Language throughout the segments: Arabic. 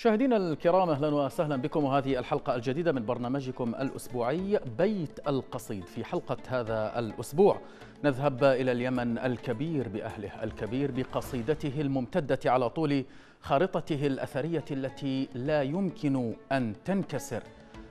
مشاهدينا الكرام اهلا وسهلا بكم وهذه الحلقه الجديده من برنامجكم الاسبوعي بيت القصيد في حلقه هذا الاسبوع نذهب الى اليمن الكبير باهله الكبير بقصيدته الممتده على طول خارطته الاثريه التي لا يمكن ان تنكسر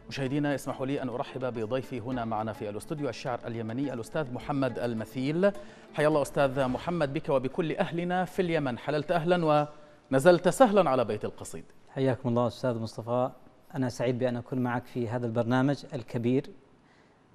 مشاهدينا اسمحوا لي ان ارحب بضيفي هنا معنا في الاستوديو الشاعر اليمني الاستاذ محمد المثيل حيا الله استاذ محمد بك وبكل اهلنا في اليمن حللت اهلا ونزلت سهلا على بيت القصيد حياكم الله استاذ مصطفى انا سعيد بان اكون معك في هذا البرنامج الكبير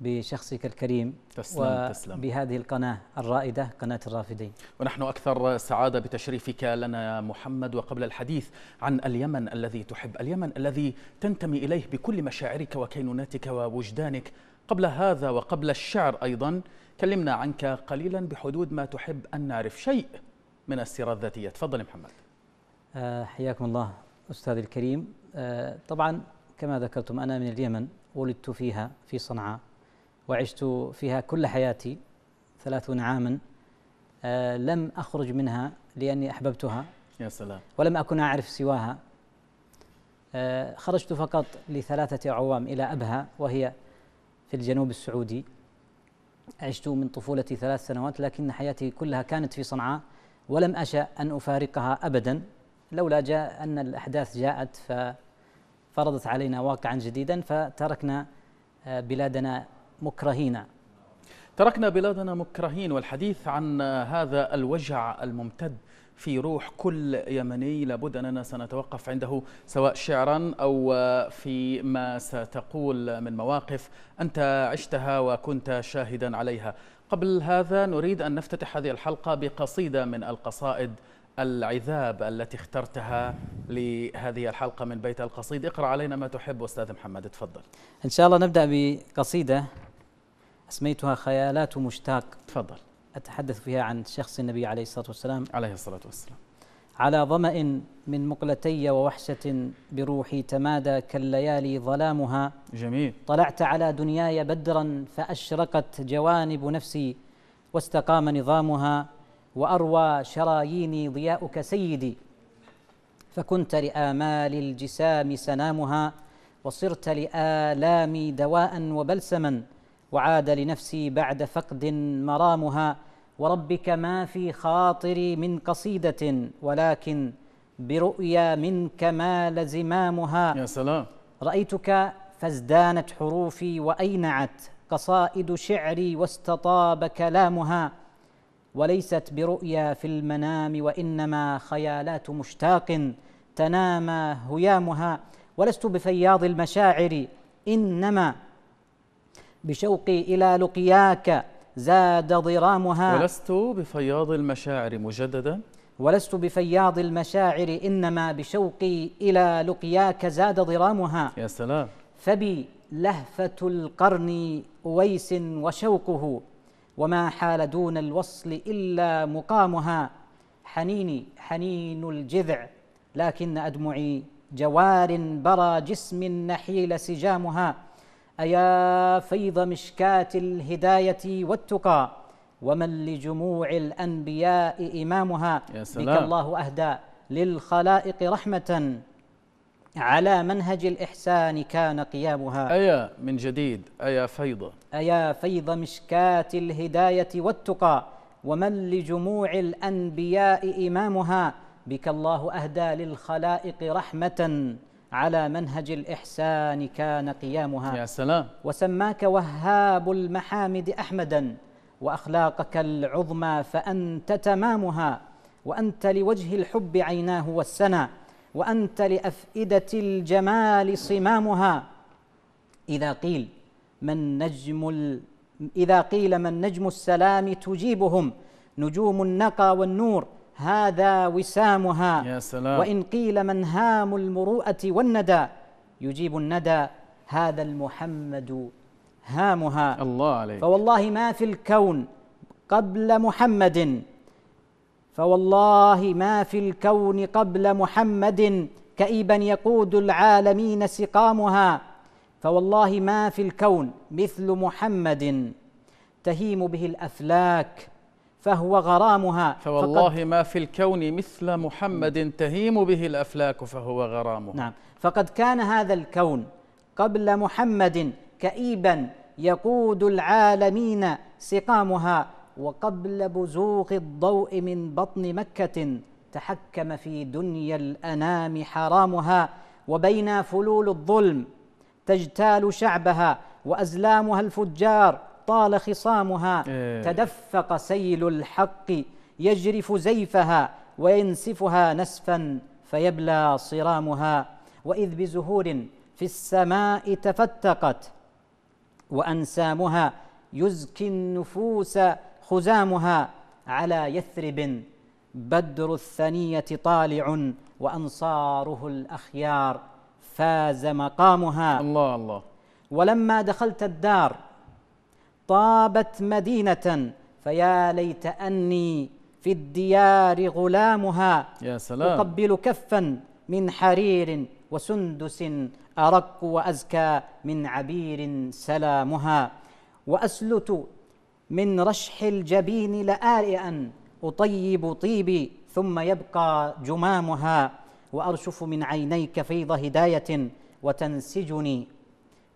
بشخصك الكريم تسلم تسلم بهذه القناة الرائدة قناة الرافدين ونحن أكثر سعادة بتشريفك لنا يا محمد وقبل الحديث عن اليمن الذي تحب اليمن الذي تنتمي إليه بكل مشاعرك وكينوناتك ووجدانك قبل هذا وقبل الشعر أيضا كلمنا عنك قليلا بحدود ما تحب أن نعرف شيء من السيرة الذاتية تفضل محمد آه، حياكم الله أستاذ الكريم آه، طبعا كما ذكرتم أنا من اليمن ولدت فيها في صنعاء وعشت فيها كل حياتي ثلاثون عاما آه، لم أخرج منها لأني أحببتها يا سلام ولم أكن أعرف سواها آه، خرجت فقط لثلاثة أعوام إلى أبها وهي في الجنوب السعودي عشت من طفولتي ثلاث سنوات لكن حياتي كلها كانت في صنعاء ولم أشأ أن أفارقها أبدا لولا جاء أن الأحداث جاءت ففرضت علينا واقعا جديدا فتركنا آه، بلادنا مكرهين تركنا بلادنا مكرهين والحديث عن آه، هذا الوجع الممتد في روح كل يمني لابد أننا سنتوقف عنده سواء شعرا أو آه، في ما ستقول من مواقف أنت عشتها وكنت شاهدا عليها قبل هذا نريد أن نفتتح هذه الحلقة بقصيدة من القصائد العذاب التي اخترتها لهذه الحلقة من بيت القصيد اقرأ علينا ما تحب أستاذ محمد تفضل إن شاء الله نبدأ بقصيدة أسميتها خيالات مشتاق تفضل أتحدث فيها عن شخص النبي عليه الصلاة والسلام عليه الصلاة والسلام على ظمأ من مقلتي ووحشة بروحي تمادى كالليالي ظلامها جميل طلعت على دنياي بدرا فأشرقت جوانب نفسي واستقام نظامها وأروى شراييني ضياؤك سيدي فكنت لآمال الجسام سنامها وصرت لآلامي دواء وبلسما وعاد لنفسي بعد فقد مرامها وربك ما في خاطري من قصيدة ولكن برؤيا منك ما لزمامها يا سلام رأيتك فازدانت حروفي وأينعت قصائد شعري واستطاب كلامها وليست برؤيا في المنام وإنما خيالات مشتاق تنامى هيامها ولست بفياض المشاعر إنما بشوقي إلى لقياك زاد ضرامها ولست بفياض المشاعر مجددا ولست بفياض المشاعر إنما بشوقي إلى لقياك زاد ضرامها يا سلام فبي لهفة القرن أويس وشوقه وما حال دون الوصل إلا مقامها حنيني حنين الجذع لكن أدمعي جوار برى جسم النحيل سجامها أيا فيض مشكاة الهداية والتقى ومن لجموع الأنبياء إمامها يا سلام. بك الله أهدى للخلائق رحمة على منهج الإحسان كان قيامها أيا من جديد أيا فيض أيا فيض مشكاة الهداية والتقى ومن لجموع الأنبياء إمامها بك الله أهدى للخلائق رحمة على منهج الإحسان كان قيامها يا سلام وسماك وهاب المحامد أحمدا وأخلاقك العظمى فأنت تمامها وأنت لوجه الحب عيناه والسنا وأنت لأفئدة الجمال صمامها إذا قيل من نجم إذا قيل من نجم السلام تجيبهم نجوم النقى والنور هذا وسامها يا سلام وإن قيل من هام المروءة والندى يجيب الندى هذا المحمد هامها الله عليك فوالله ما في الكون قبل محمد فوالله ما في الكون قبل محمد كئيبا يقود العالمين سقامها فوالله ما في الكون مثل محمد تهيم به الافلاك فهو غرامها فوالله ما في الكون مثل محمد تهيم به الافلاك فهو غرامها نعم فقد كان هذا الكون قبل محمد كئيبا يقود العالمين سقامها وقبل بزوغ الضوء من بطن مكة تحكم في دنيا الأنام حرامها وبينا فلول الظلم تجتال شعبها وأزلامها الفجار طال خصامها إيه. تدفق سيل الحق يجرف زيفها وينسفها نسفا فيبلى صرامها وإذ بزهور في السماء تفتقت وأنسامها يزكي النفوس خزامها على يثرب بدر الثنية طالع وأنصاره الأخيار فاز مقامها الله الله ولما دخلت الدار طابت مدينة فيا ليت أني في الديار غلامها يا سلام أقبل كفا من حرير وسندس أرق وأزكى من عبير سلامها وأسلت من رشح الجبين لآلئا أطيب طيبي ثم يبقى جمامها وأرشف من عينيك فيض هداية وتنسجني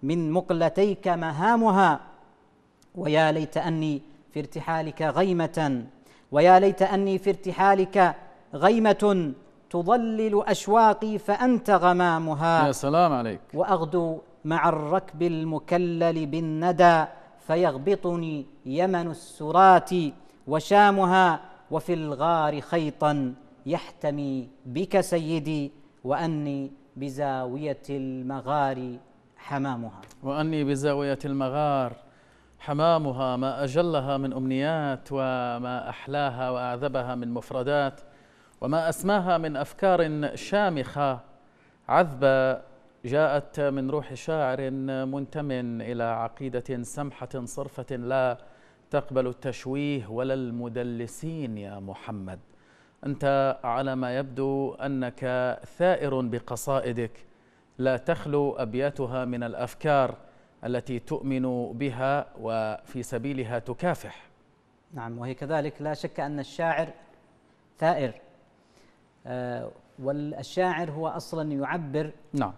من مقلتيك مهامها ويا ليت أني في ارتحالك غيمة ويا ليت أني في ارتحالك غيمة تضلل أشواقي فأنت غمامها يا سلام عليك وأغدو مع الركب المكلل بالندى فيغبطني يمن السرات وشامها وفي الغار خيطا يحتمي بك سيدي وأني بزاوية المغار حمامها وأني بزاوية المغار حمامها ما أجلها من أمنيات وما أحلاها وأعذبها من مفردات وما أسماها من أفكار شامخة عذبه جاءت من روح شاعر منتم إلى عقيدة سمحة صرفة لا تقبل التشويه ولا المدلسين يا محمد أنت على ما يبدو أنك ثائر بقصائدك لا تخلو أبياتها من الأفكار التي تؤمن بها وفي سبيلها تكافح نعم وهي كذلك لا شك أن الشاعر ثائر آه، والشاعر هو أصلا يعبر نعم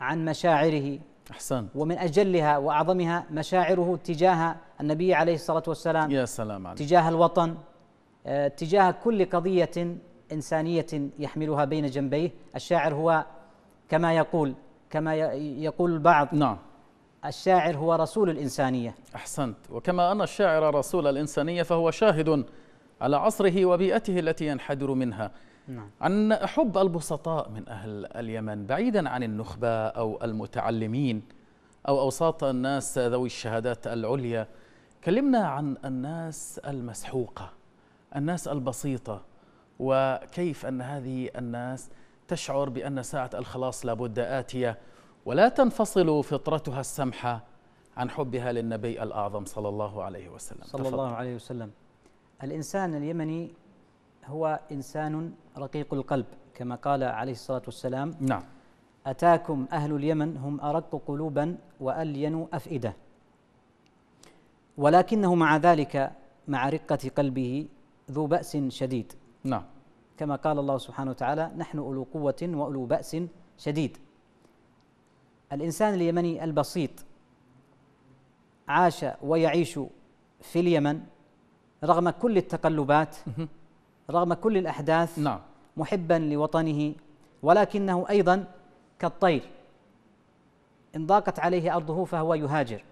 عن مشاعره أحسن ومن أجلها وأعظمها مشاعره تجاه النبي عليه الصلاة والسلام يا سلام عليك. تجاه الوطن آه، تجاه كل قضية إنسانية يحملها بين جنبيه الشاعر هو كما يقول كما يقول البعض نعم الشاعر هو رسول الإنسانية أحسنت وكما أن الشاعر رسول الإنسانية فهو شاهد على عصره وبيئته التي ينحدر منها نعم. حب البسطاء من أهل اليمن بعيدا عن النخبة أو المتعلمين أو أوساط الناس ذوي الشهادات العليا كلمنا عن الناس المسحوقة الناس البسيطة وكيف أن هذه الناس تشعر بأن ساعة الخلاص لابد آتية ولا تنفصل فطرتها السمحة عن حبها للنبي الأعظم صلى الله عليه وسلم صلى الله عليه وسلم الإنسان اليمني هو إنسان رقيق القلب كما قال عليه الصلاة والسلام نعم أتاكم أهل اليمن هم أرق قلوبا وألين أفئدة ولكنه مع ذلك مع رقة قلبه ذو بأس شديد نعم كما قال الله سبحانه وتعالى نحن أولو قوة وأولو بأس شديد الإنسان اليمني البسيط عاش ويعيش في اليمن رغم كل التقلبات رغم كل الأحداث نعم محبا لوطنه ولكنه أيضا كالطير إن ضاقت عليه أرضه فهو يهاجر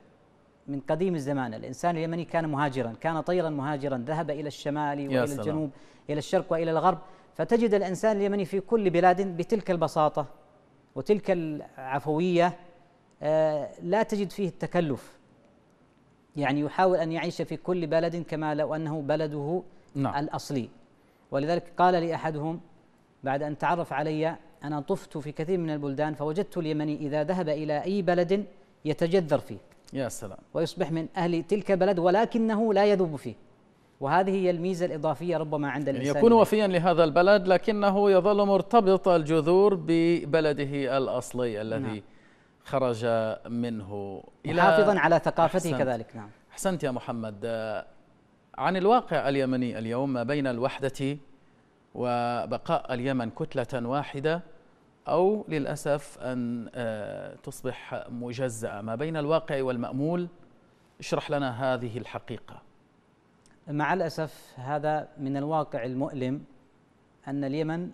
من قديم الزمان الإنسان اليمني كان مهاجرا كان طيرا مهاجرا ذهب إلى الشمال وإلى السلام. الجنوب إلى الشرق وإلى الغرب فتجد الإنسان اليمني في كل بلاد بتلك البساطة وتلك العفوية آه، لا تجد فيه التكلف يعني يحاول أن يعيش في كل بلد كما لو أنه بلده نعم. الأصلي ولذلك قال لي أحدهم بعد أن تعرف علي أنا طفت في كثير من البلدان فوجدت اليمني إذا ذهب إلى أي بلد يتجذر فيه يا سلام ويصبح من أهل تلك البلد ولكنه لا يذوب فيه وهذه هي الميزة الإضافية ربما عند يعني الإنسان يكون وفيا لهذا البلد لكنه يظل مرتبط الجذور ببلده الأصلي الذي نعم. خرج منه حافظا على ثقافته أحسنت كذلك نعم أحسنت يا محمد عن الواقع اليمني اليوم ما بين الوحدة وبقاء اليمن كتلة واحدة أو للأسف أن آه، تصبح مجزأة ما بين الواقع والمأمول اشرح لنا هذه الحقيقة مع الأسف هذا من الواقع المؤلم أن اليمن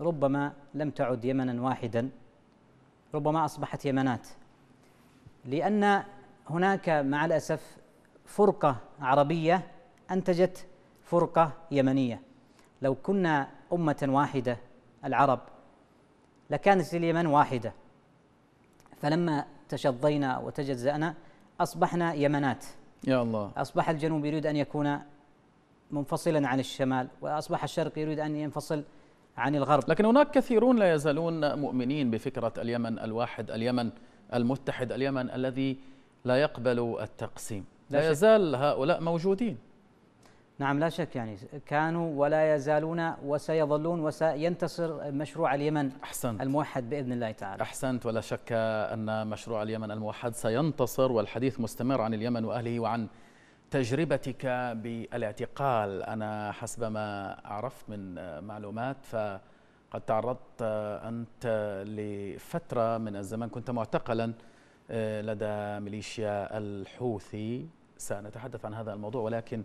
ربما لم تعد يمنا واحدا ربما أصبحت يمنات لأن هناك مع الأسف فرقة عربية أنتجت فرقة يمنية لو كنا أمة واحدة العرب لكانت اليمن واحدة فلما تشظينا وتجزأنا أصبحنا يمنات يا الله أصبح الجنوب يريد أن يكون منفصلا عن الشمال وأصبح الشرق يريد أن ينفصل عن الغرب لكن هناك كثيرون لا يزالون مؤمنين بفكرة اليمن الواحد اليمن المتحد اليمن الذي لا يقبل التقسيم لا, لا يزال هؤلاء موجودين نعم لا شك يعني كانوا ولا يزالون وسيظلون وسينتصر مشروع اليمن أحسنت الموحد بإذن الله تعالى أحسنت ولا شك أن مشروع اليمن الموحد سينتصر والحديث مستمر عن اليمن وأهله وعن تجربتك بالاعتقال أنا حسب ما عرفت من معلومات فقد تعرضت أنت لفترة من الزمن كنت معتقلا آه، لدى ميليشيا الحوثي سنتحدث عن هذا الموضوع ولكن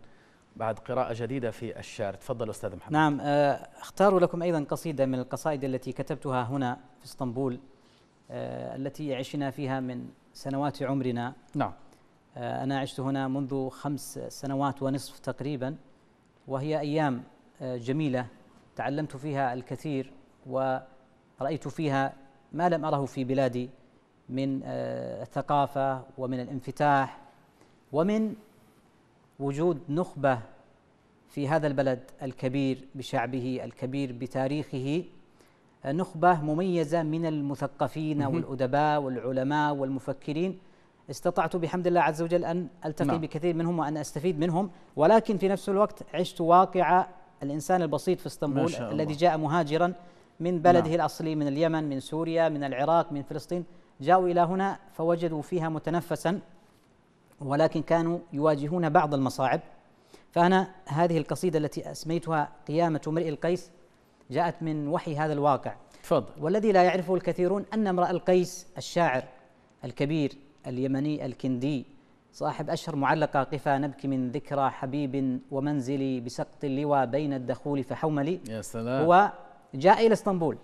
بعد قراءة جديدة في الشعر تفضل أستاذ محمد نعم آه، اختار لكم أيضا قصيدة من القصائد التي كتبتها هنا في اسطنبول آه، التي عشنا فيها من سنوات عمرنا نعم آه، أنا عشت هنا منذ خمس سنوات ونصف تقريبا وهي أيام جميلة تعلمت فيها الكثير ورأيت فيها ما لم أره في بلادي من الثقافة ومن الانفتاح ومن وجود نخبه في هذا البلد الكبير بشعبه الكبير بتاريخه نخبه مميزه من المثقفين والادباء والعلماء والمفكرين استطعت بحمد الله عز وجل ان التقي نعم. بكثير منهم وان استفيد منهم ولكن في نفس الوقت عشت واقع الانسان البسيط في اسطنبول الذي جاء مهاجرا من بلده نعم. الاصلي من اليمن من سوريا من العراق من فلسطين جاءوا الى هنا فوجدوا فيها متنفسا ولكن كانوا يواجهون بعض المصاعب فأنا هذه القصيدة التي أسميتها قيامة امرئ القيس جاءت من وحي هذا الواقع تفضل والذي لا يعرفه الكثيرون أن امرأ القيس الشاعر الكبير اليمني الكندي صاحب أشهر معلقة قفا نبكي من ذكرى حبيب ومنزلي بسقط اللوى بين الدخول فحوملي يا سلام هو جاء إلى اسطنبول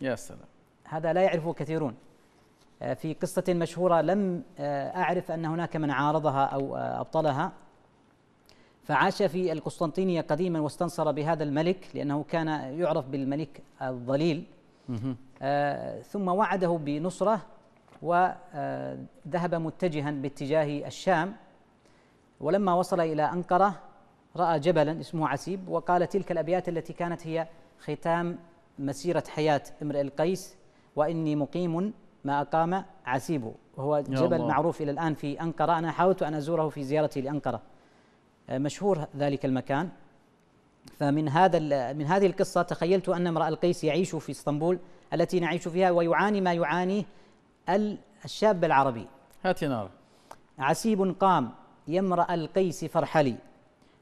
يا سلام هذا لا يعرفه كثيرون في قصة مشهورة لم آه، أعرف أن هناك من عارضها أو آه، أبطلها فعاش في القسطنطينية قديما واستنصر بهذا الملك لأنه كان يعرف بالملك الضليل آه، ثم وعده بنصرة وذهب متجها باتجاه الشام ولما وصل إلى أنقرة رأى جبلا اسمه عسيب وقال تلك الأبيات التي كانت هي ختام مسيرة حياة امرئ القيس وإني مقيم ما أقام عسيبو وهو جبل معروف إلى الآن في أنقرة أنا حاولت أن أزوره في زيارتي لأنقرة آه، مشهور ذلك المكان فمن هذا من هذه القصة تخيلت أن امرأ القيس يعيش في اسطنبول التي نعيش فيها ويعاني ما يعانيه الشاب العربي هاتي نار عسيب قام يا امرأ القيس فارحلي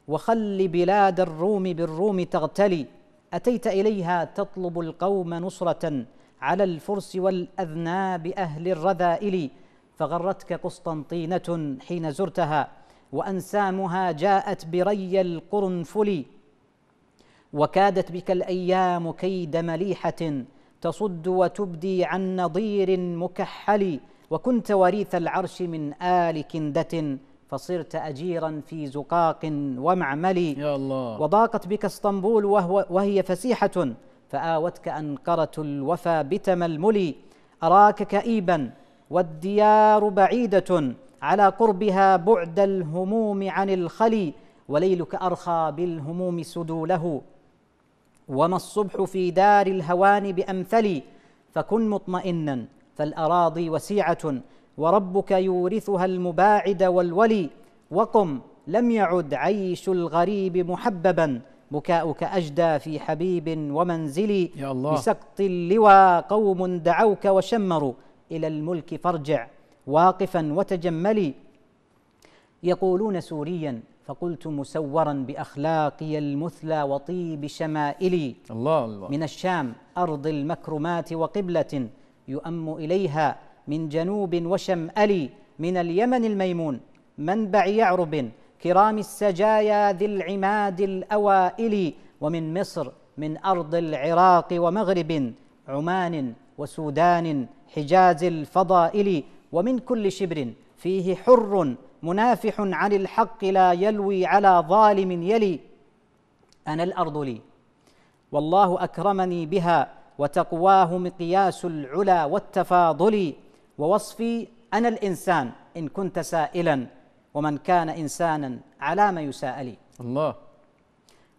وخل بلاد الروم بالروم تغتلي أتيت إليها تطلب القوم نصرة على الفرس والأذناب أهل الرذائل فغرتك قسطنطينة حين زرتها وأنسامها جاءت بري القرنفل وكادت بك الأيام كيد مليحة تصد وتبدي عن نظير مكحل وكنت وريث العرش من آل كندة فصرت أجيرا في زقاق ومعمل يا الله وضاقت بك اسطنبول وهو وهي فسيحة فآوتك أنقرة الوفا بتململ أراك كئيبا والديار بعيدة على قربها بعد الهموم عن الخلي وليلك أرخى بالهموم سدوله وما الصبح في دار الهوان بأمثل فكن مطمئنا فالأراضي وسيعة وربك يورثها المباعد والولي وقم لم يعد عيش الغريب محببا بكاؤك أجدى في حبيب ومنزلي يا الله بسقط اللوى قوم دعوك وشمروا إلى الملك فارجع واقفا وتجملي يقولون سوريا فقلت مسورا بأخلاقي المثلى وطيب شمائلي الله الله من الشام أرض المكرمات وقبلة يؤم إليها من جنوب وشمألي من اليمن الميمون منبع يعرب كرام السجايا ذي العماد الأوائل ومن مصر من أرض العراق ومغرب عمان وسودان حجاز الفضائل ومن كل شبر فيه حر منافح عن الحق لا يلوي على ظالم يلي أنا الأرض لي والله أكرمني بها وتقواه مقياس العلا والتفاضل ووصفي أنا الإنسان إن كنت سائلاً ومن كان إنسانا على ما يساءلي الله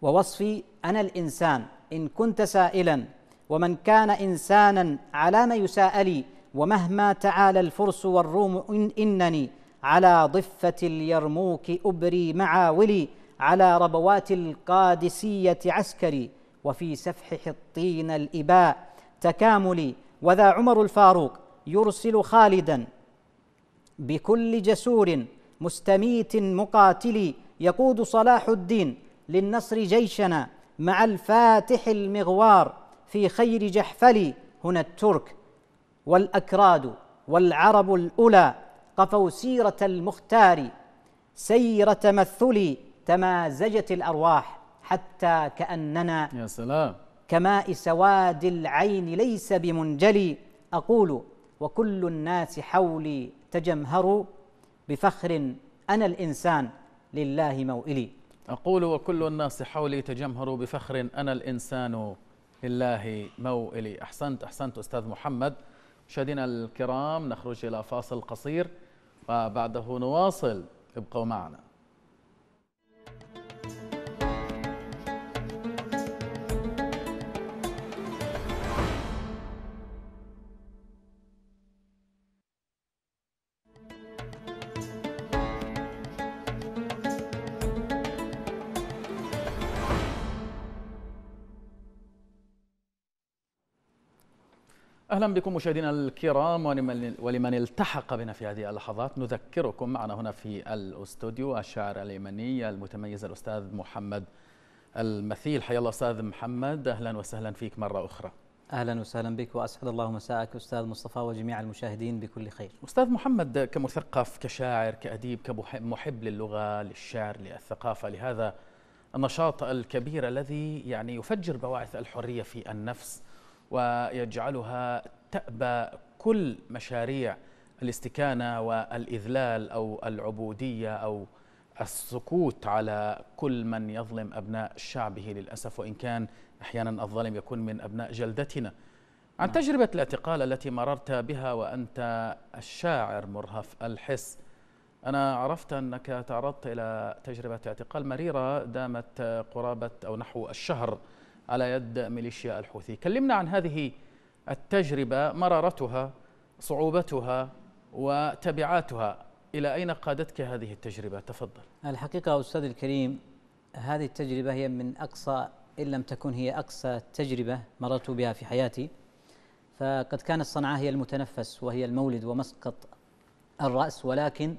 ووصفي أنا الإنسان إن كنت سائلا ومن كان إنسانا على ما يساءلي ومهما تعالى الفرس والروم إن إنني على ضفة اليرموك أبري معاولي على ربوات القادسية عسكري وفي سفح حطين الإباء تكاملي وذا عمر الفاروق يرسل خالدا بكل جسور مستميت مقاتلي يقود صلاح الدين للنصر جيشنا مع الفاتح المغوار في خير جحفلي هنا الترك والأكراد والعرب الأولى قفوا سيرة المختار سير تمثلي تمازجت الأرواح حتى كأننا يا سلام كماء سواد العين ليس بمنجلي أقول وكل الناس حولي تجمهروا بفخر أنا الإنسان لله موئلي أقول وكل الناس حولي تجمهر بفخر أنا الإنسان لله موئلي أحسنت أحسنت أستاذ محمد مشاهدينا الكرام نخرج إلى فاصل قصير وبعده نواصل ابقوا معنا اهلا بكم مشاهدينا الكرام ولمن, ولمن التحق بنا في هذه اللحظات نذكركم معنا هنا في الاستوديو الشاعر اليمني المتميز الاستاذ محمد المثيل حيا الله استاذ محمد اهلا وسهلا فيك مره اخرى اهلا وسهلا بك واسعد الله مساءك استاذ مصطفى وجميع المشاهدين بكل خير. استاذ محمد كمثقف كشاعر كاديب كمحب للغه للشعر للثقافه لهذا النشاط الكبير الذي يعني يفجر بواعث الحريه في النفس ويجعلها تأبى كل مشاريع الاستكانة والإذلال أو العبودية أو السكوت على كل من يظلم أبناء شعبه للأسف وإن كان أحيانا الظالم يكون من أبناء جلدتنا عن نعم. تجربة الاعتقال التي مررت بها وأنت الشاعر مرهف الحس أنا عرفت أنك تعرضت إلى تجربة اعتقال مريرة دامت قرابة أو نحو الشهر على يد ميليشيا الحوثي كلمنا عن هذه التجربة مرارتها صعوبتها وتبعاتها إلى أين قادتك هذه التجربة تفضل الحقيقة أستاذ الكريم هذه التجربة هي من أقصى إن لم تكن هي أقصى تجربة مررت بها في حياتي فقد كانت صنعاء هي المتنفس وهي المولد ومسقط الرأس ولكن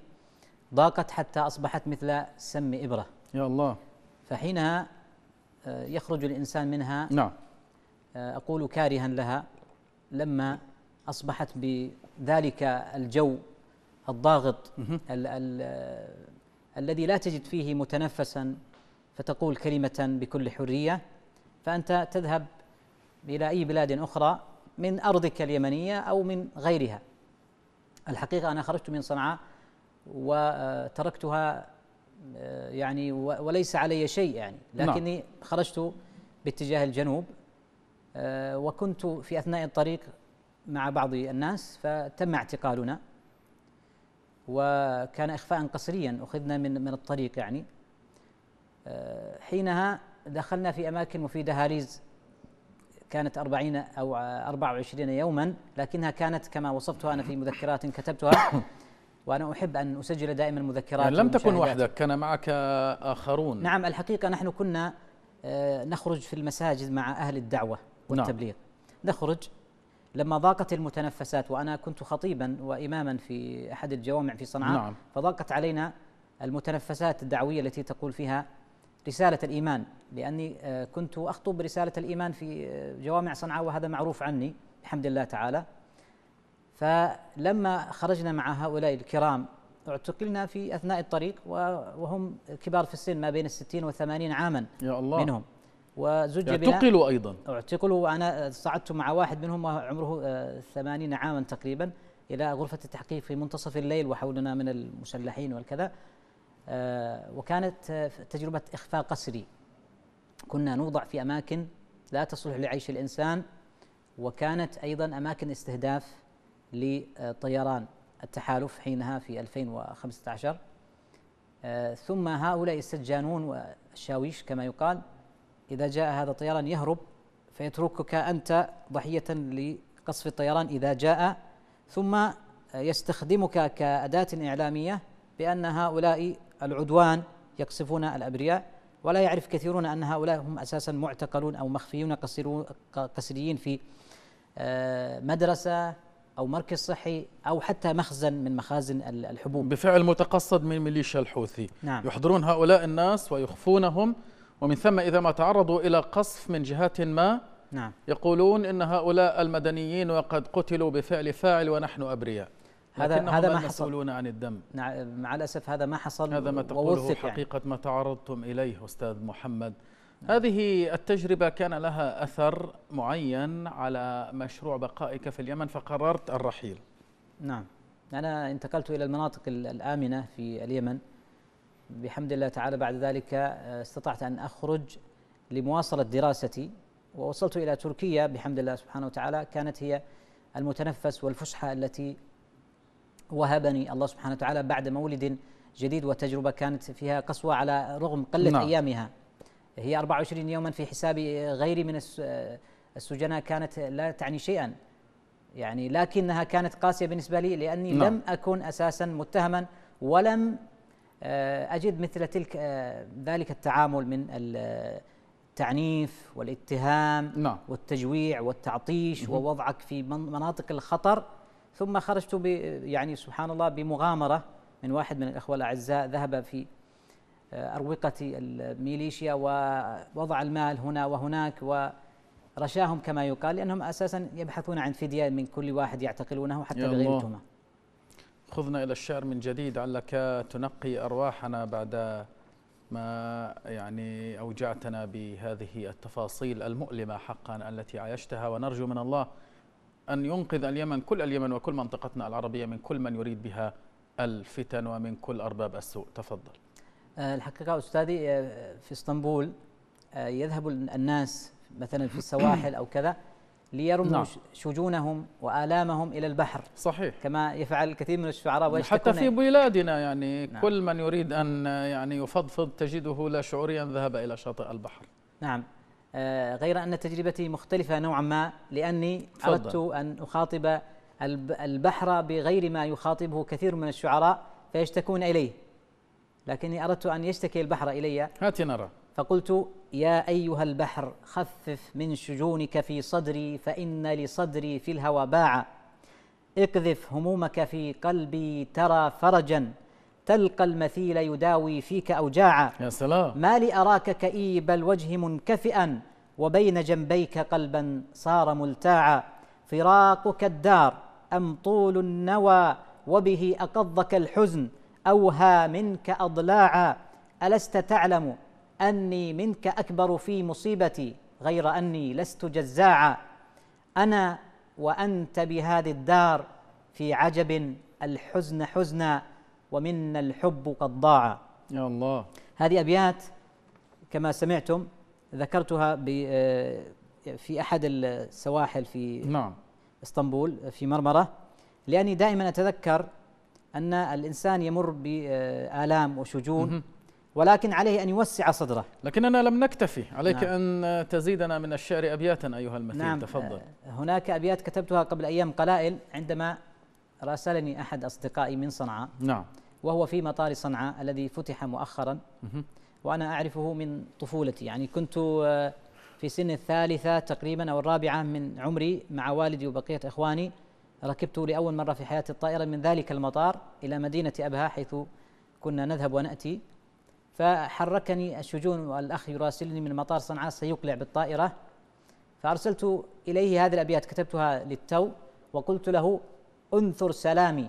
ضاقت حتى أصبحت مثل سم إبرة يا الله فحينها آه، يخرج الإنسان منها نعم آه، أقول كارها لها لما أصبحت بذلك الجو الضاغط ال ال الذي لا تجد فيه متنفسا فتقول كلمة بكل حرية فأنت تذهب إلى أي بلاد أخرى من أرضك اليمنية أو من غيرها الحقيقة أنا خرجت من صنعاء وتركتها يعني وليس علي شيء يعني نعم. لكني نعم. خرجت باتجاه الجنوب آه، وكنت في اثناء الطريق مع بعض الناس فتم اعتقالنا وكان اخفاء قسريا اخذنا من من الطريق يعني آه، حينها دخلنا في اماكن وفي دهاليز كانت 40 او 24 يوما لكنها كانت كما وصفتها انا في مذكرات كتبتها وأنا أحب أن أسجل دائما مذكرات يعني لم تكن وحدك كان معك آخرون نعم الحقيقة نحن كنا آه، نخرج في المساجد مع أهل الدعوة والتبليغ نعم. نخرج لما ضاقت المتنفسات وأنا كنت خطيبا وإماما في أحد الجوامع في صنعاء نعم. فضاقت علينا المتنفسات الدعوية التي تقول فيها رسالة الإيمان لأني آه، كنت أخطب رسالة الإيمان في آه، جوامع صنعاء وهذا معروف عني الحمد لله تعالى فلما خرجنا مع هؤلاء الكرام اعتقلنا في أثناء الطريق وهم كبار في السن ما بين الستين والثمانين عاما يا الله منهم وزوج اعتقلوا أيضا اعتقلوا وأنا صعدت مع واحد منهم وعمره آه، ثمانين عاما تقريبا إلى غرفة التحقيق في منتصف الليل وحولنا من المسلحين والكذا آه، وكانت آه، تجربة إخفاء قسري كنا نوضع في أماكن لا تصلح لعيش الإنسان وكانت أيضا أماكن استهداف لطيران التحالف حينها في 2015 آه، ثم هؤلاء السجانون والشاويش كما يقال إذا جاء هذا الطيران يهرب فيتركك أنت ضحية لقصف الطيران إذا جاء ثم آه، يستخدمك كأداة إعلامية بأن هؤلاء العدوان يقصفون الأبرياء ولا يعرف كثيرون أن هؤلاء هم أساسا معتقلون أو مخفيون قسريين في آه، مدرسة أو مركز صحي أو حتى مخزن من مخازن الحبوب بفعل متقصد من ميليشيا الحوثي نعم. يحضرون هؤلاء الناس ويخفونهم ومن ثم إذا ما تعرضوا إلى قصف من جهات ما نعم. يقولون إن هؤلاء المدنيين وقد قتلوا بفعل فاعل ونحن أبرياء هذا هذا ما حصل عن الدم نعم مع الاسف هذا ما حصل هذا ما تقوله يعني. حقيقه ما تعرضتم اليه استاذ محمد هذه التجربة كان لها أثر معين على مشروع بقائك في اليمن فقررت الرحيل نعم أنا انتقلت إلى المناطق الآمنة في اليمن بحمد الله تعالى بعد ذلك آه، استطعت أن أخرج لمواصلة دراستي ووصلت إلى تركيا بحمد الله سبحانه وتعالى كانت هي المتنفس والفسحة التي وهبني الله سبحانه وتعالى بعد مولد جديد وتجربة كانت فيها قسوة على رغم قلة نعم. أيامها هي 24 يوما في حساب غيري من السجناء كانت لا تعني شيئا يعني لكنها كانت قاسية بالنسبة لي لأني لا. نعم. لم أكن أساسا متهما ولم آه، أجد مثل تلك آه، ذلك التعامل من التعنيف والاتهام نعم. والتجويع والتعطيش ووضعك في مناطق الخطر ثم خرجت يعني سبحان الله بمغامرة من واحد من الإخوة الأعزاء ذهب في آه، أروقة الميليشيا ووضع المال هنا وهناك ورشاهم كما يقال لأنهم أساسا يبحثون عن فدية من كل واحد يعتقلونه حتى بغير خذنا إلى الشعر من جديد علك تنقي أرواحنا بعد ما يعني أوجعتنا بهذه التفاصيل المؤلمة حقا التي عايشتها ونرجو من الله أن ينقذ اليمن كل اليمن وكل منطقتنا العربية من كل من يريد بها الفتن ومن كل أرباب السوء تفضل آه، الحقيقة أستاذي آه، في اسطنبول آه، يذهب الناس مثلا في السواحل أو كذا ليرموا نعم. شجونهم وآلامهم إلى البحر صحيح كما يفعل كثير من الشعراء نعم، حتى في بلادنا يعني نعم. كل من يريد أن يعني يفضفض تجده لا شعوريا ذهب إلى شاطئ البحر نعم غير أن تجربتي مختلفة نوعا ما لأني أردت أن أخاطب البحر بغير ما يخاطبه كثير من الشعراء فيشتكون إليه لكني أردت أن يشتكي البحر إلي هات نرى فقلت يا أيها البحر خفف من شجونك في صدري فإن لصدري في الهوى باعا اقذف همومك في قلبي ترى فرجا تلقى المثيل يداوي فيك أوجاعا يا سلام ما لي أراك كئيب الوجه منكفئا وبين جنبيك قلبا صار ملتاعا فراقك الدار أم طول النوى وبه أقضك الحزن أوهى منك أضلاعا ألست تعلم أني منك أكبر في مصيبتي غير أني لست جزاعا أنا وأنت بهذه الدار في عجب الحزن حزنا ومنا الحب قد ضاع يا الله هذه أبيات كما سمعتم ذكرتها آه، في أحد السواحل في نعم اسطنبول في مرمرة لأني دائما أتذكر أن الإنسان يمر بآلام وشجون ولكن عليه أن يوسع صدره لكننا لم نكتفي عليك نعم. أن تزيدنا من الشعر أبياتا أيها المثيل نعم تفضل آه، هناك أبيات كتبتها قبل أيام قلائل عندما راسلني أحد أصدقائي من صنعاء نعم وهو في مطار صنعاء الذي فتح مؤخرا وأنا أعرفه من طفولتي يعني كنت آه، في سن الثالثة تقريبا أو الرابعة من عمري مع والدي وبقية إخواني ركبت لأول مرة في حياتي الطائرة من ذلك المطار إلى مدينة أبها حيث كنا نذهب ونأتي فحركني الشجون والأخ يراسلني من مطار صنعاء سيقلع بالطائرة فأرسلت إليه هذه الأبيات كتبتها للتو وقلت له انثر سلامي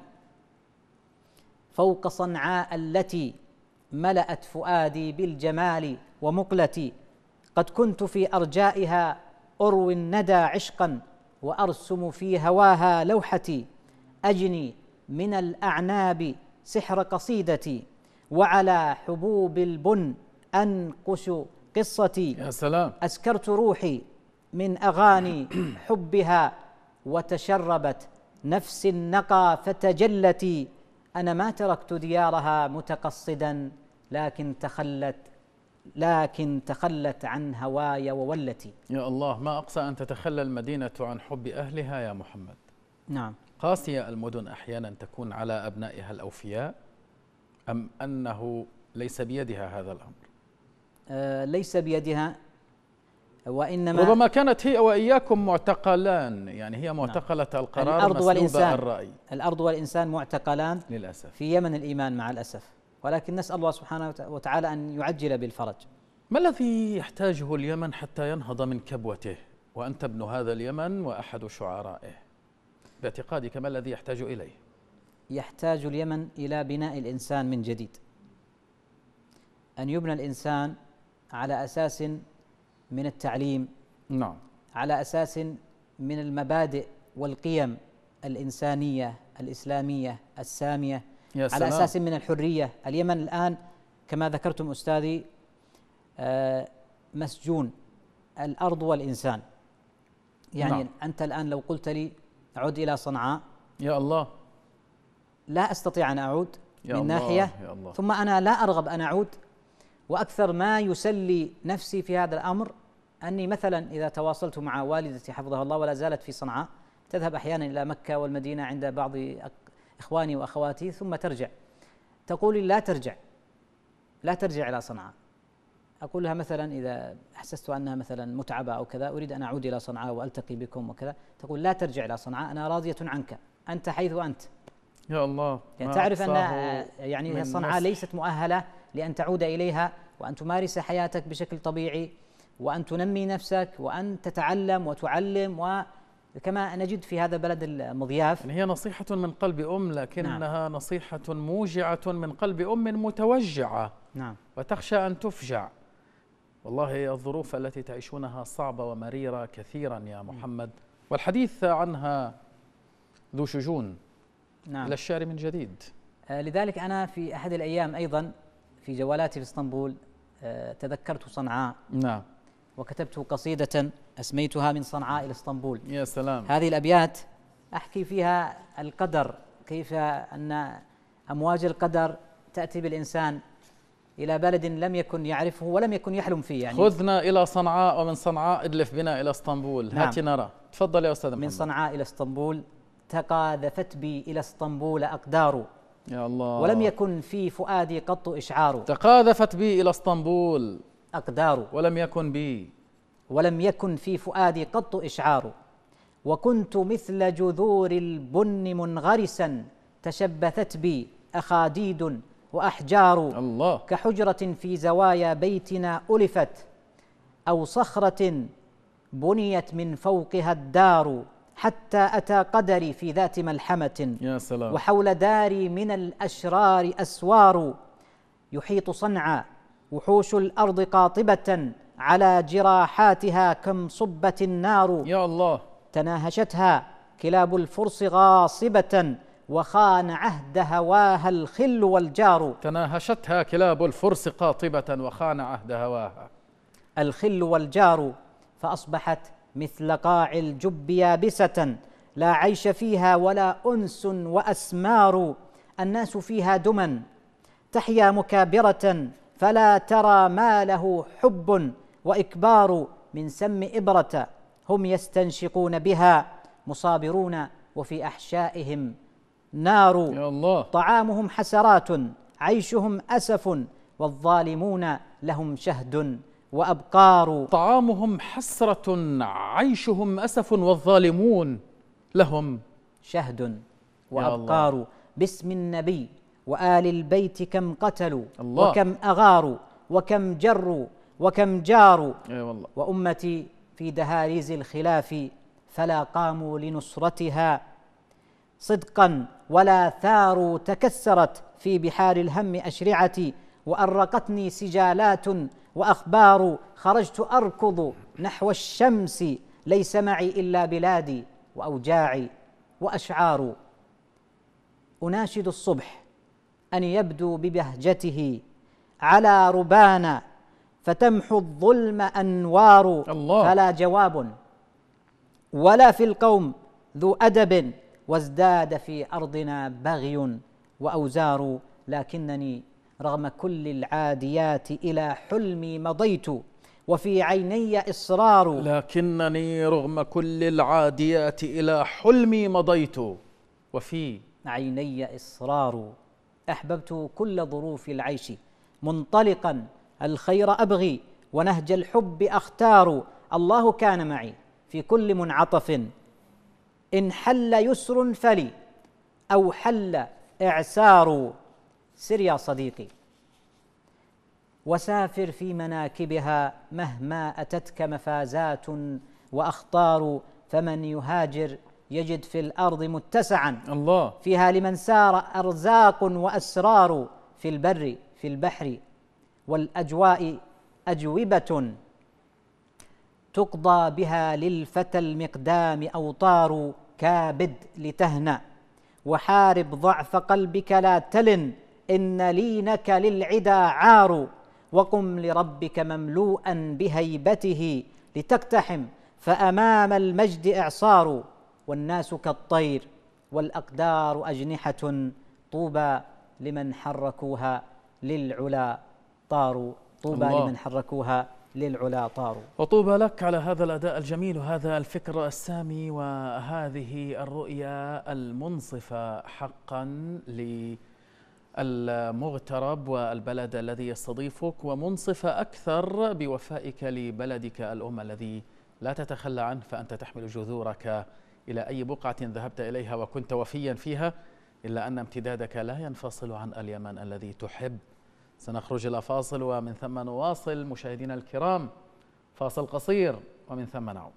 فوق صنعاء التي ملأت فؤادي بالجمال ومقلتي قد كنت في أرجائها أروي الندى عشقا وارسم في هواها لوحتي اجني من الاعناب سحر قصيدتي وعلى حبوب البن انقش قصتي يا سلام اسكرت روحي من اغاني حبها وتشربت نفس النقى فتجلتي انا ما تركت ديارها متقصدا لكن تخلت لكن تخلت عن هواي وولتي يا الله ما أقصى أن تتخلى المدينة عن حب أهلها يا محمد نعم قاسية المدن أحيانا تكون على أبنائها الأوفياء أم أنه ليس بيدها هذا الأمر آه ليس بيدها وإنما ربما كانت هي وإياكم معتقلان يعني هي نعم. معتقلة نعم. القرار الأرض والإنسان الرأي الأرض والإنسان معتقلان للأسف في يمن الإيمان مع الأسف ولكن نسأل الله سبحانه وتعالى أن يعجل بالفرج ما الذي يحتاجه اليمن حتى ينهض من كبوته وأنت ابن هذا اليمن وأحد شعرائه باعتقادك ما الذي يحتاج إليه يحتاج اليمن إلى بناء الإنسان من جديد أن يبنى الإنسان على أساس من التعليم نعم على أساس من المبادئ والقيم الإنسانية الإسلامية السامية يا على أساس من الحرية اليمن الآن كما ذكرتم أستاذي آه، مسجون الأرض والإنسان يعني نعم. أنت الآن لو قلت لي عد إلى صنعاء يا الله لا أستطيع أن أعود يا من الله ناحية يا الله ثم أنا لا أرغب أن أعود وأكثر ما يسلي نفسي في هذا الأمر أني مثلا إذا تواصلت مع والدتي حفظها الله ولا زالت في صنعاء تذهب أحيانا إلى مكة والمدينة عند بعض إخواني وأخواتي ثم ترجع تقول لا ترجع لا ترجع إلى صنعاء أقول لها مثلا إذا أحسست أنها مثلا متعبة أو كذا أريد أن أعود إلى صنعاء وألتقي بكم وكذا تقول لا ترجع إلى صنعاء أنا راضية عنك أنت حيث أنت يا الله يعني تعرف أن يعني صنعاء ليست مؤهلة لأن تعود إليها وأن تمارس حياتك بشكل طبيعي وأن تنمي نفسك وأن تتعلم وتعلم و كما نجد في هذا بلد المضياف يعني هي نصيحة من قلب أم لكنها نعم. نصيحة موجعة من قلب أم متوجعة نعم. وتخشى أن تفجع والله الظروف التي تعيشونها صعبة ومريرة كثيرا يا نعم. محمد والحديث عنها ذو شجون نعم. إلى الشعر من جديد آه، لذلك أنا في أحد الأيام أيضا في جوالاتي في اسطنبول آه، تذكرت صنعاء نعم وكتبت قصيدة أسميتها من صنعاء إلى اسطنبول يا سلام هذه الأبيات أحكي فيها القدر كيف أن أمواج القدر تأتي بالإنسان إلى بلد لم يكن يعرفه ولم يكن يحلم فيه يعني خذنا إلى صنعاء ومن صنعاء ادلف بنا إلى اسطنبول نعم. هاتي نرى تفضل يا أستاذ محمد من صنعاء إلى اسطنبول تقاذفت بي إلى اسطنبول أقدار يا الله ولم يكن في فؤادي قط إشعار تقاذفت بي إلى اسطنبول أقدار ولم يكن بي ولم يكن في فؤادي قط إشعار وكنت مثل جذور البن منغرسا تشبثت بي أخاديد وأحجار الله كحجرة في زوايا بيتنا ألفت أو صخرة بنيت من فوقها الدار حتى أتى قدري في ذات ملحمة يا سلام وحول داري من الأشرار أسوار يحيط صنعا وحوش الأرض قاطبة على جراحاتها كم صبت النار يا الله تناهشتها كلاب الفرس غاصبة وخان عهد هواها الخل والجار تناهشتها كلاب الفرس قاطبة وخان عهد هواها الخل والجار فأصبحت مثل قاع الجب يابسة لا عيش فيها ولا أنس وأسمار الناس فيها دمن تحيا مكابرة فلا ترى ما له حب وإكبار من سم إبرة هم يستنشقون بها مصابرون وفي أحشائهم نار يا الله طعامهم حسرات عيشهم أسف والظالمون لهم شهد وأبقار طعامهم حسرة عيشهم أسف والظالمون لهم شهد وأبقار باسم النبي وآل البيت كم قتلوا الله وكم أغاروا وكم جروا وكم جاروا والله وأمتي في دهاليز الخلاف فلا قاموا لنصرتها صدقا ولا ثاروا تكسرت في بحار الهم أشرعتي وأرقتني سجالات وأخبار خرجت أركض نحو الشمس ليس معي إلا بلادي وأوجاعي وأشعار أناشد الصبح أن يبدو ببهجته على ربانا فتمحو الظلم أنوار الله فلا جواب ولا في القوم ذو أدب وازداد في أرضنا بغي وأوزار لكنني رغم كل العاديات إلى حلمي مضيت وفي عيني إصرار لكنني رغم كل العاديات إلى حلمي مضيت وفي عيني إصرار أحببت كل ظروف العيش منطلقا الخير ابغي ونهج الحب اختار الله كان معي في كل منعطف ان حل يسر فلي او حل اعسار سر يا صديقي وسافر في مناكبها مهما اتتك مفازات واخطار فمن يهاجر يجد في الارض متسعا الله فيها لمن سار ارزاق واسرار في البر في البحر والاجواء اجوبه تقضى بها للفتى المقدام اوطار كابد لتهنى وحارب ضعف قلبك لا تلن إن لينك للعدا عار وقم لربك مملوءا بهيبته لتقتحم فأمام المجد إعصار والناس كالطير والأقدار أجنحة طوبى لمن حركوها للعلا طاروا طوبى لمن حركوها للعلا طاروا وطوبى لك على هذا الأداء الجميل وهذا الفكر السامي وهذه الرؤية المنصفة حقا للمغترب والبلد الذي يستضيفك ومنصفة أكثر بوفائك لبلدك الأم الذي لا تتخلى عنه فأنت تحمل جذورك إلى أي بقعة ذهبت إليها وكنت وفيا فيها إلا أن امتدادك لا ينفصل عن اليمن الذي تحب سنخرج إلى فاصل ومن ثم نواصل مشاهدينا الكرام فاصل قصير ومن ثم نعود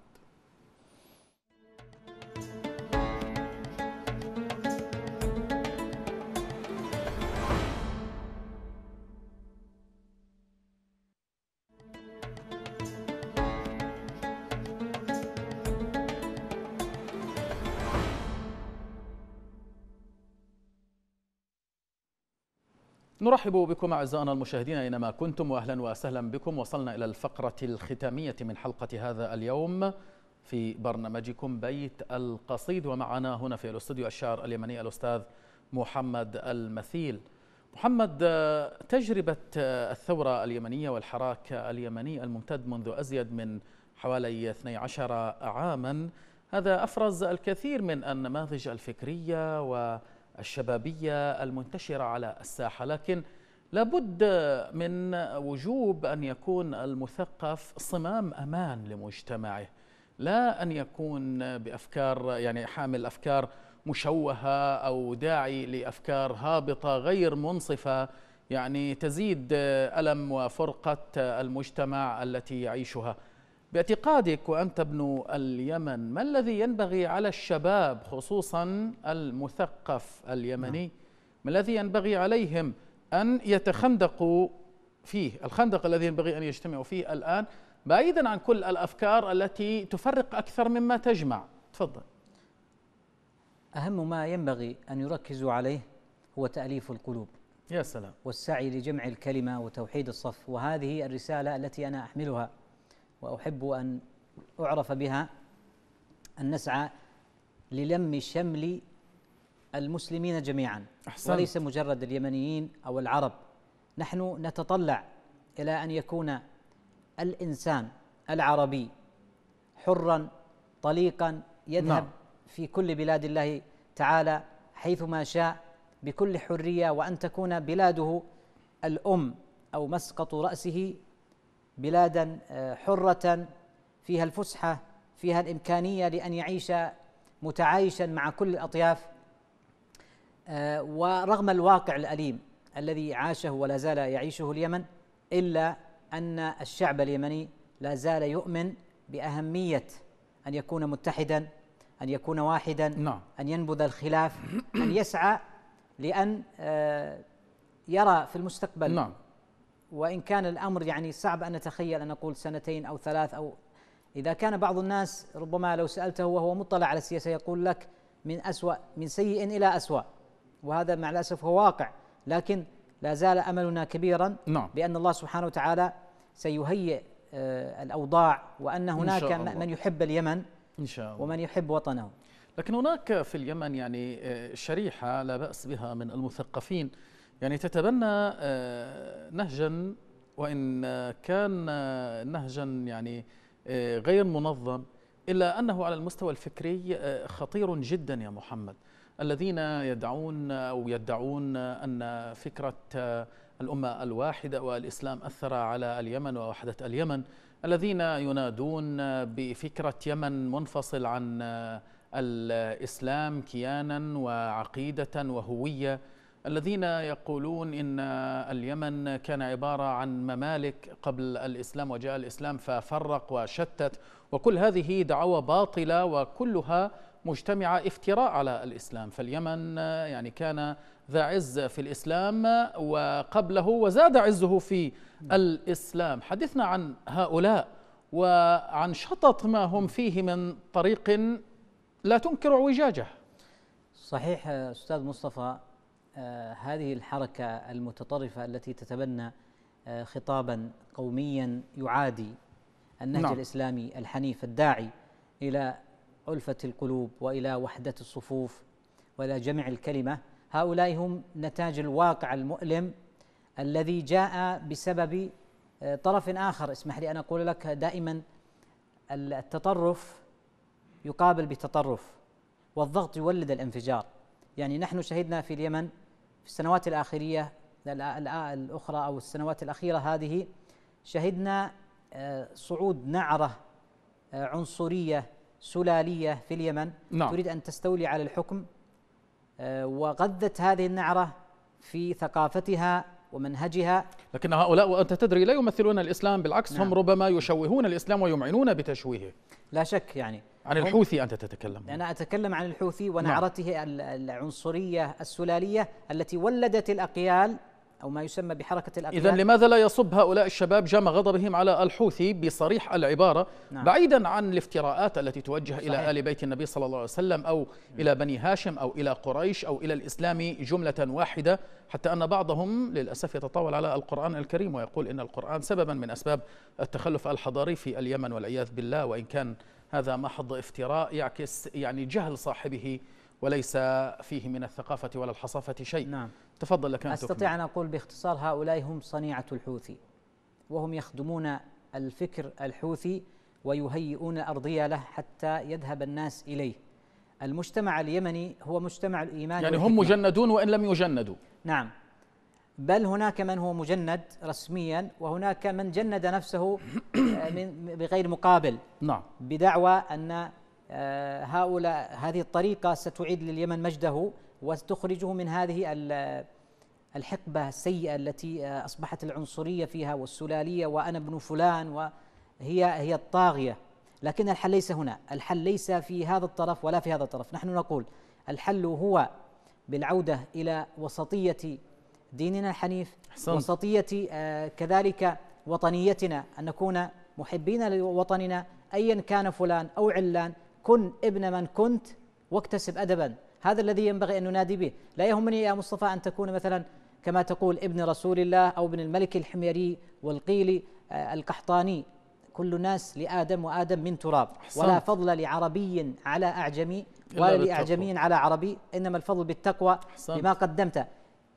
نرحب بكم أعزائنا المشاهدين أينما كنتم وأهلا وسهلا بكم وصلنا إلى الفقرة الختامية من حلقة هذا اليوم في برنامجكم بيت القصيد ومعنا هنا في الاستوديو الشاعر اليمني الأستاذ محمد المثيل محمد تجربة الثورة اليمنية والحراك اليمني الممتد منذ أزيد من حوالي 12 عاما هذا أفرز الكثير من النماذج الفكرية و الشبابية المنتشرة على الساحة لكن لابد من وجوب أن يكون المثقف صمام أمان لمجتمعه لا أن يكون بأفكار يعني حامل أفكار مشوهة أو داعي لأفكار هابطة غير منصفة يعني تزيد ألم وفرقة المجتمع التي يعيشها باعتقادك وأنت ابن اليمن ما الذي ينبغي على الشباب خصوصا المثقف اليمني نعم. ما الذي ينبغي عليهم أن يتخندقوا فيه الخندق الذي ينبغي أن يجتمعوا فيه الآن بعيدا عن كل الأفكار التي تفرق أكثر مما تجمع تفضل أهم ما ينبغي أن يركزوا عليه هو تأليف القلوب يا سلام والسعي لجمع الكلمة وتوحيد الصف وهذه الرسالة التي أنا أحملها وأحب أن أعرف بها أن نسعى للم شمل المسلمين جميعا أحسن. وليس مجرد اليمنيين أو العرب نحن نتطلع إلى أن يكون الإنسان العربي حرا طليقا يذهب نعم. في كل بلاد الله تعالى حيثما شاء بكل حرية وأن تكون بلاده الأم أو مسقط رأسه بلادا آه، حرة فيها الفسحة فيها الإمكانية لأن يعيش متعايشا مع كل الأطياف آه، ورغم الواقع الأليم الذي عاشه ولا زال يعيشه اليمن إلا أن الشعب اليمني لا زال يؤمن بأهمية أن يكون متحدا أن يكون واحدا نعم. أن ينبذ الخلاف أن يسعى لأن آه، يرى في المستقبل نعم. وإن كان الأمر يعني صعب أن نتخيل أن نقول سنتين أو ثلاث أو إذا كان بعض الناس ربما لو سألته وهو مطلع على السياسة يقول لك من أسوأ من سيء إلى أسوأ وهذا مع الأسف هو واقع لكن لا زال أملنا كبيرا نعم. بأن الله سبحانه وتعالى سيهيئ آه، الأوضاع وأن هناك من يحب اليمن إن شاء الله. ومن يحب وطنه لكن هناك في اليمن يعني آه، شريحة لا بأس بها من المثقفين يعني تتبنى آه، نهجا وإن كان نهجا يعني آه، غير منظم إلا أنه على المستوى الفكري آه، خطير جدا يا محمد الذين يدعون أو يدعون أن فكرة الأمة الواحدة والإسلام أثر على اليمن ووحدة اليمن الذين ينادون بفكرة يمن منفصل عن الإسلام كيانا وعقيدة وهوية الذين يقولون إن اليمن كان عبارة عن ممالك قبل الإسلام وجاء الإسلام ففرق وشتت وكل هذه دعوة باطلة وكلها مجتمعة افتراء على الإسلام فاليمن يعني كان ذا عز في الإسلام وقبله وزاد عزه في الإسلام حدثنا عن هؤلاء وعن شطط ما هم فيه من طريق لا تنكر اعوجاجه صحيح أستاذ مصطفى آه، هذه الحركة المتطرفة التي تتبنى آه، خطابا قوميا يعادي النهج نعم. الإسلامي الحنيف الداعي إلى ألفة القلوب وإلى وحدة الصفوف وإلى جمع الكلمة هؤلاء هم نتاج الواقع المؤلم الذي جاء بسبب آه، طرف آخر اسمح لي أن أقول لك دائما التطرف يقابل بتطرف والضغط يولد الانفجار يعني نحن شهدنا في اليمن في السنوات الآخرية الأخرى أو السنوات الأخيرة هذه شهدنا آه، صعود نعرة آه، عنصرية سلالية في اليمن نعم. تريد أن تستولي على الحكم آه، وغذت هذه النعرة في ثقافتها ومنهجها لكن هؤلاء وأنت تدري لا يمثلون الإسلام بالعكس نعم. هم ربما يشوهون الإسلام ويمعنون بتشويهه لا شك يعني عن الحوثي أنت تتكلم أنا أتكلم عن الحوثي ونعرته نعم. العنصرية السلالية التي ولدت الأقيال أو ما يسمى بحركة الأقلال إذا لماذا لا يصب هؤلاء الشباب جام غضبهم على الحوثي بصريح العبارة نعم. بعيدا عن الافتراءات التي توجه صحيح. إلى آل بيت النبي صلى الله عليه وسلم أو م. إلى بني هاشم أو إلى قريش أو إلى الإسلام جملة واحدة حتى أن بعضهم للأسف يتطاول على القرآن الكريم ويقول إن القرآن سببا من أسباب التخلف الحضاري في اليمن والعياذ بالله وإن كان هذا محض افتراء يعكس يعني جهل صاحبه وليس فيه من الثقافة ولا الحصافة شيء نعم. تفضل لك أستطيع أن أقول باختصار هؤلاء هم صنيعة الحوثي وهم يخدمون الفكر الحوثي ويهيئون الأرضية له حتى يذهب الناس إليه المجتمع اليمني هو مجتمع الإيمان يعني هم مجندون وإن لم يجندوا نعم بل هناك من هو مجند رسميا وهناك من جند نفسه من بغير مقابل نعم بدعوى أن آه، هؤلاء هذه الطريقة ستعيد لليمن مجده وتخرجه من هذه الحقبة السيئة التي أصبحت العنصرية فيها والسلالية وأنا ابن فلان وهي هي الطاغية لكن الحل ليس هنا الحل ليس في هذا الطرف ولا في هذا الطرف نحن نقول الحل هو بالعودة إلى وسطية ديننا الحنيف حسن. وسطية آه، كذلك وطنيتنا أن نكون محبين لوطننا أيا كان فلان أو علان كن ابن من كنت واكتسب أدبا هذا الذي ينبغي أن ننادي به لا يهمني يا مصطفى أن تكون مثلا كما تقول ابن رسول الله أو ابن الملك الحميري والقيلي آه، القحطاني كل الناس لآدم وآدم من تراب ولا فضل لعربي على أعجمي ولا لأعجمي على عربي إنما الفضل بالتقوى بما قدمته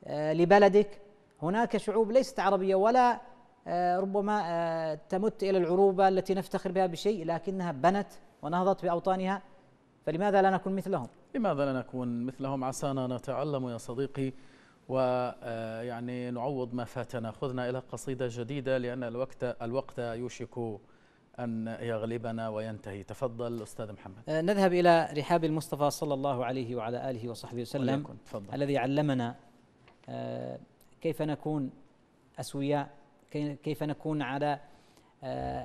آه، لبلدك هناك شعوب ليست عربية ولا آه، ربما تمت إلى العروبة التي نفتخر بها بشيء لكنها بنت ونهضت بأوطانها فلماذا لا نكون مثلهم لماذا لا نكون مثلهم عسانا نتعلم يا صديقي ويعني آه، نعوض ما فاتنا خذنا إلى قصيدة جديدة لأن الوقت الوقت يوشك أن يغلبنا وينتهي تفضل أستاذ محمد آه، نذهب إلى رحاب المصطفى صلى الله عليه وعلى آله وصحبه وسلم الذي علمنا آه، كيف نكون أسوياء كيف نكون على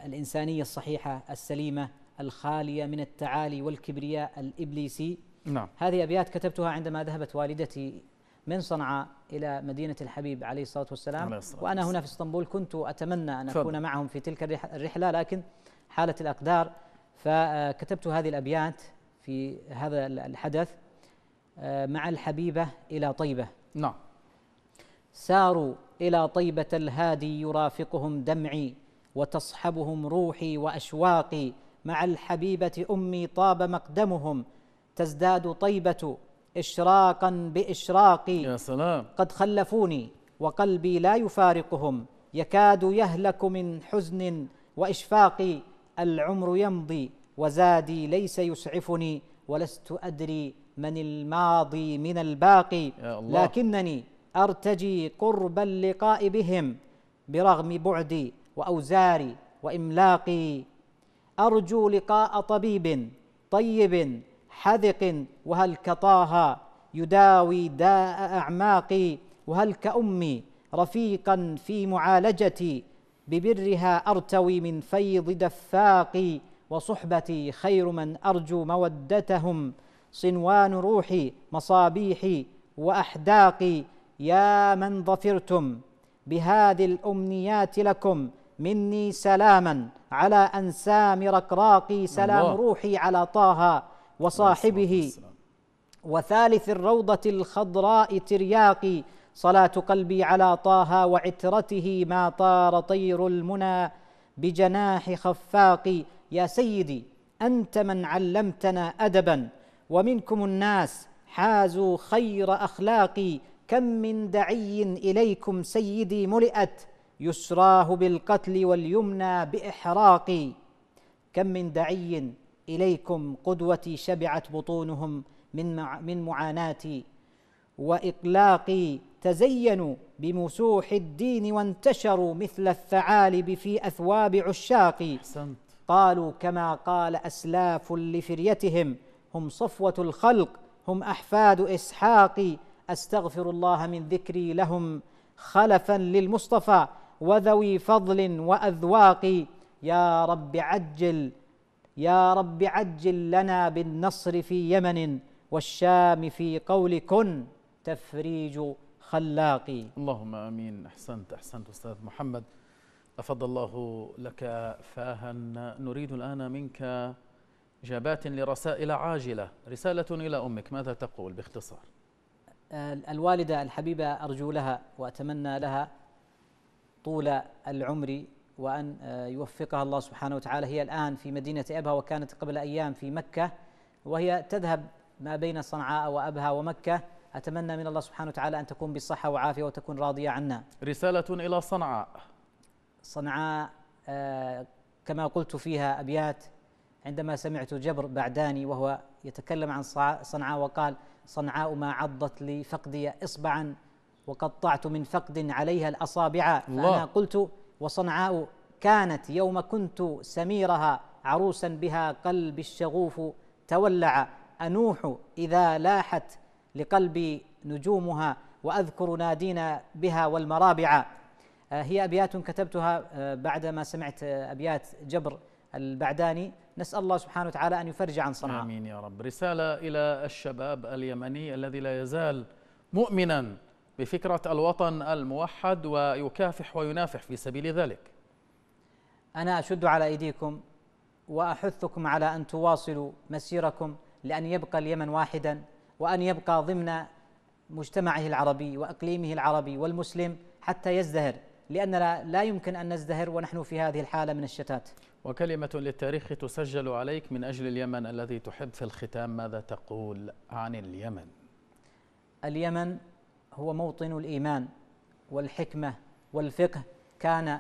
الإنسانية الصحيحة السليمة الخالية من التعالي والكبرياء الإبليسي نعم هذه أبيات كتبتها عندما ذهبت والدتي من صنعاء إلى مدينة الحبيب عليه الصلاة والسلام عليه الصلاة وأنا هنا في اسطنبول كنت أتمنى أن أكون معهم في تلك الرحلة لكن حالة الأقدار فكتبت هذه الأبيات في هذا الحدث آه، مع الحبيبة إلى طيبة نعم ساروا إلى طيبة الهادي يرافقهم دمعي وتصحبهم روحي وأشواقي مع الحبيبة أمي طاب مقدمهم تزداد طيبة إشراقا بإشراقي يا سلام قد خلفوني وقلبي لا يفارقهم يكاد يهلك من حزن وإشفاقي العمر يمضي وزادي ليس يسعفني ولست أدري من الماضي من الباقي يا الله لكنني أرتجي قرب اللقاء بهم برغم بعدي وأوزاري وإملاقي أرجو لقاء طبيب طيب حذق وهل كطه يداوي داء أعماقي وهل كأمي رفيقا في معالجتي ببرها أرتوي من فيض دفاقي وصحبتي خير من أرجو مودتهم صنوان روحي مصابيحي وأحداقي يا من ظفرتم بهذه الأمنيات لكم مني سلاما على أنسام رقراقي سلام الله. روحي على طه وصاحبه وثالث الروضة الخضراء ترياقي صلاة قلبي على طه وعترته ما طار طير المنى بجناح خفاقي يا سيدي أنت من علمتنا أدبا ومنكم الناس حازوا خير أخلاقي كم من دعي إليكم سيدي ملئت يسراه بالقتل واليمنى بإحراقي كم من دعي إليكم قدوتي شبعت بطونهم من من معاناتي وإطلاقي تزينوا بمسوح الدين وانتشروا مثل الثعالب في أثواب عشاقي أحسنت. قالوا كما قال أسلاف لفريتهم هم صفوة الخلق هم أحفاد إسحاق أستغفر الله من ذكري لهم خلفا للمصطفى وذوي فضل وأذواق يا رب عجل يا رب عجل لنا بالنصر في يمن والشام في قول كن تفريج خلاقي اللهم امين احسنت احسنت استاذ محمد افض الله لك فاها نريد الان منك اجابات لرسائل عاجله رساله الى امك ماذا تقول باختصار الوالده الحبيبه ارجو لها واتمنى لها طول العمر وأن آه، يوفقها الله سبحانه وتعالى هي الآن في مدينة أبها وكانت قبل أيام في مكة وهي تذهب ما بين صنعاء وأبها ومكة أتمنى من الله سبحانه وتعالى أن تكون بالصحة وعافية وتكون راضية عنا رسالة إلى صنعاء صنعاء آه، كما قلت فيها أبيات عندما سمعت جبر بعداني وهو يتكلم عن صنعاء وقال صنعاء ما عضت لي فقدي إصبعا وقطعت من فقد عليها الأصابع فأنا الله. قلت وصنعاء كانت يوم كنت سميرها عروسا بها قلبي الشغوف تولع أنوح إذا لاحت لقلبي نجومها وأذكر نادينا بها والمرابع آه، هي أبيات كتبتها آه، بعدما سمعت آه، أبيات جبر البعداني نسأل الله سبحانه وتعالى أن يفرج عن صنعاء آمين يا رب رسالة إلى الشباب اليمني الذي لا يزال مؤمنا بفكرة الوطن الموحد ويكافح وينافح في سبيل ذلك أنا أشد على أيديكم وأحثكم على أن تواصلوا مسيركم لأن يبقى اليمن واحدا وأن يبقى ضمن مجتمعه العربي وإقليمه العربي والمسلم حتى يزدهر لأننا لا يمكن أن نزدهر ونحن في هذه الحالة من الشتات وكلمة للتاريخ تسجل عليك من أجل اليمن الذي تحب في الختام ماذا تقول عن اليمن؟ اليمن هو موطن الايمان والحكمه والفقه كان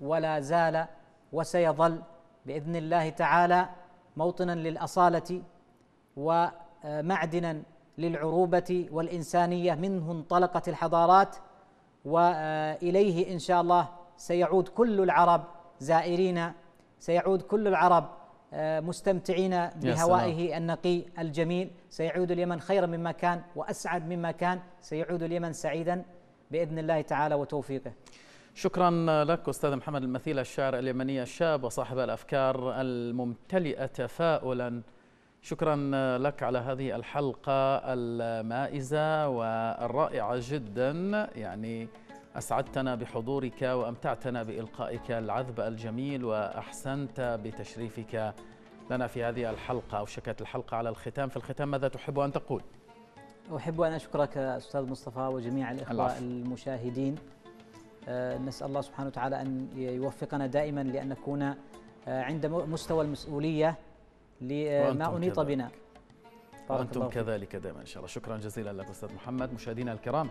ولا زال وسيظل باذن الله تعالى موطنا للاصاله ومعدنا للعروبه والانسانيه منه انطلقت الحضارات واليه ان شاء الله سيعود كل العرب زائرين سيعود كل العرب مستمتعين بهوائه النقي الجميل سيعود اليمن خيرا مما كان وأسعد مما كان سيعود اليمن سعيدا بإذن الله تعالى وتوفيقه شكرا لك أستاذ محمد المثيل الشاعر اليمني الشاب وصاحب الأفكار الممتلئة تفاؤلا شكرا لك على هذه الحلقة المائزة والرائعة جدا يعني أسعدتنا بحضورك وأمتعتنا بإلقائك العذب الجميل وأحسنت بتشريفك لنا في هذه الحلقة أو شكت الحلقة على الختام في الختام ماذا تحب أن تقول؟ أحب أن أشكرك أستاذ مصطفى وجميع الإخوة العفو. المشاهدين آه، نسأل الله سبحانه وتعالى أن يوفقنا دائما لأن نكون آه، عند مستوى المسؤولية لما آه، أنيط بنا وأنتم كذلك دائما إن شاء الله شكرا جزيلا لك أستاذ محمد مشاهدينا الكرام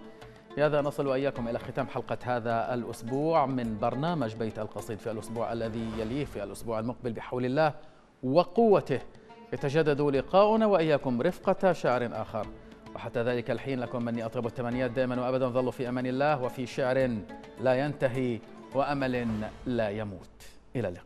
بهذا نصل وإياكم إلى ختام حلقة هذا الأسبوع من برنامج بيت القصيد في الأسبوع الذي يليه في الأسبوع المقبل بحول الله وقوته يتجدد لقاؤنا وإياكم رفقة شعر آخر وحتى ذلك الحين لكم مني أطيب التمنيات دائما وأبدا ظلوا في أمان الله وفي شعر لا ينتهي وأمل لا يموت إلى اللقاء